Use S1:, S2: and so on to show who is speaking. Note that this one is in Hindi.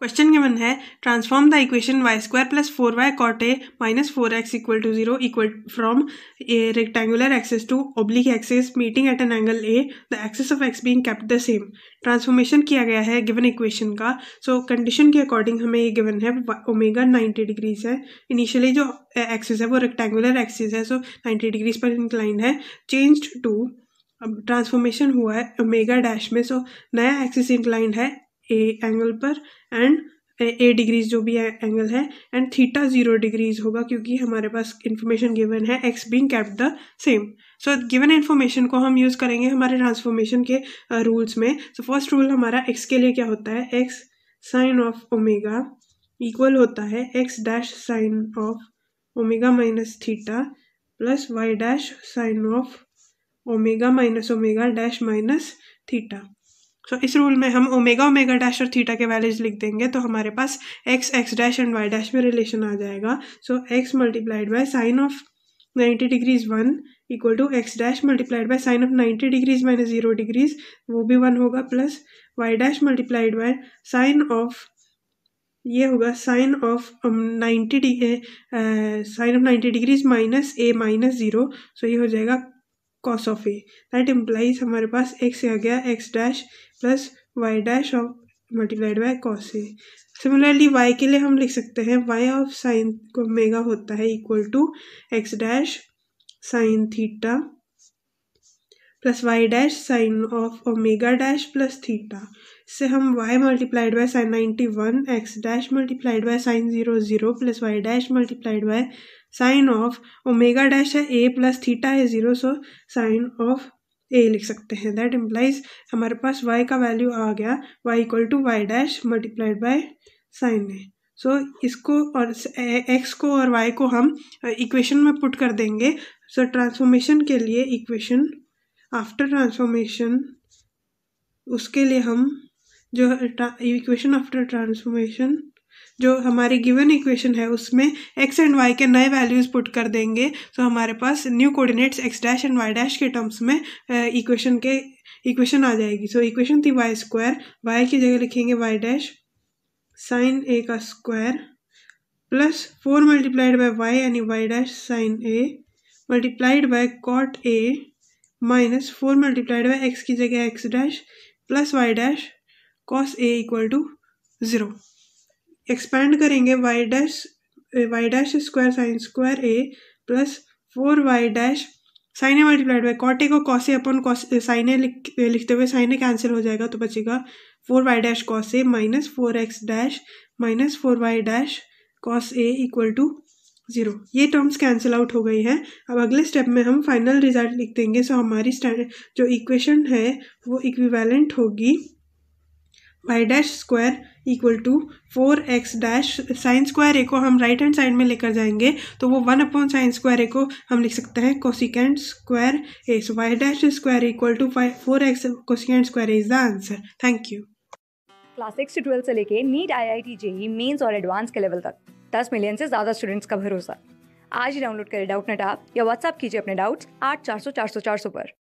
S1: क्वेश्चन गिवन है transform the equation y square plus four y cot a minus four x equal to zero equal from a rectangular axes to oblique axes meeting at an angle a the axes of x being kept the same transformation किया गया है गिवन इक्वेशन का सो so, कंडीशन के अकॉर्डिंग हमें ये गिवन है ओमेगा नाइन्टी डिग्रीज है इनिशियली जो एक्सेस है वो रेक्टेंगुलर एक्सेस है सो नाइन्टी डिग्रीज पर इंक्लाइंड है चेंज्ड टू अब ट्रांसफॉर्मेशन हुआ है ओमेगा डैश में सो so, नया एक्सेस इंक्लाइंड है ए एंगल पर एंड ए डिग्रीज जो भी एंगल है एंड थीटा जीरो डिग्रीज होगा क्योंकि हमारे पास इन्फॉर्मेशन गिवन है x being kept the same so given information को हम यूज़ करेंगे हमारे ट्रांसफॉर्मेशन के रूल्स uh, में सो फर्स्ट रूल हमारा एक्स के लिए क्या होता है x sine of omega equal होता है x dash sine of omega minus theta plus y dash sine of omega minus omega dash minus theta so so, इस रूल में हम ओमेगा ओमेगा डैश और थीटा के वैल्यूज लिख देंगे तो हमारे पास x x dash and y dash में रिलेशन आ जाएगा so x multiplied by sine of ninety degrees one equal to x dash multiplied by sine of ninety degrees minus zero degrees वो भी वन होगा plus y dash multiplied by sine of ये होगा sine of ninety sine of ninety degrees minus a minus zero so ये हो जाएगा cos of a that implies हमारे पास एक्स आ गया x dash plus y dash of multiplied by cos a similarly y के लिए हम लिख सकते हैं y of sine omega होता है equal to x dash sine theta plus y dash sine of omega dash plus theta इससे हम y multiplied by sine ninety one x dash multiplied by sine zero zero plus y dash multiplied by sine of omega dash है ए प्लस थीटा है zero so sine of a लिख सकते हैं दैट इम्प्लाइज हमारे पास वाई का वैल्यू आ गया y equal to y dash multiplied by sine a so इसको और एक्स को और वाई को हम इक्वेशन में पुट कर देंगे सो so, ट्रांसफॉर्मेशन के लिए इक्वेशन आफ्टर ट्रांसफॉर्मेशन उसके लिए हम जो इक्वेशन आफ्टर ट्रांसफॉर्मेशन जो हमारी गिवन इक्वेशन है उसमें एक्स एंड वाई के नए वैल्यूज़ पुट कर देंगे तो हमारे पास new coordinates x dash and y dash के टर्म्स में इक्वेशन के इक्वेशन आ जाएगी सो so, इक्वेशन थी वाई स्क्वायर वाई की जगह लिखेंगे वाई डैश साइन ए का square plus four multiplied by y यानी y dash sine a multiplied by cot a minus four multiplied by x की जगह x dash plus y dash cos a equal to zero expand करेंगे Y dash y dash square sine square a plus four y dash sine a multiplied by cot a को कॉस ए अपन कॉस साइन ए लिख लिखते हुए साइन ए कैंसिल हो जाएगा तो बचेगा four y dash cos a minus four x dash minus four y dash cos a equal to zero ये टर्म्स कैंसिल आउट हो गई हैं अब अगले स्टेप में हम फाइनल रिजल्ट लिख देंगे सो हमारी स्टैंड जो इक्वेशन है वो इक्विवेलेंट होगी y dash square equal to four x dash sine square a को हम राइट हैंड साइड में लेकर जाएंगे तो वो one upon sine square a को हम लिख सकते हैं cosecant square a so y dash square equal to four x cosecant square is the answer thank you
S2: class six से ट्वेल्थ से लेके NEET I I T JEE mains और एडवांस के लेवल तक दस मिलियन से ज़्यादा स्टूडेंट्स का भरोसा आज ही डाउनलोड करें डाउट नेट आप या व्हाट्सअप कीजिए अपने डाउट्स आठ चार सौ चार सौ चार सौ पर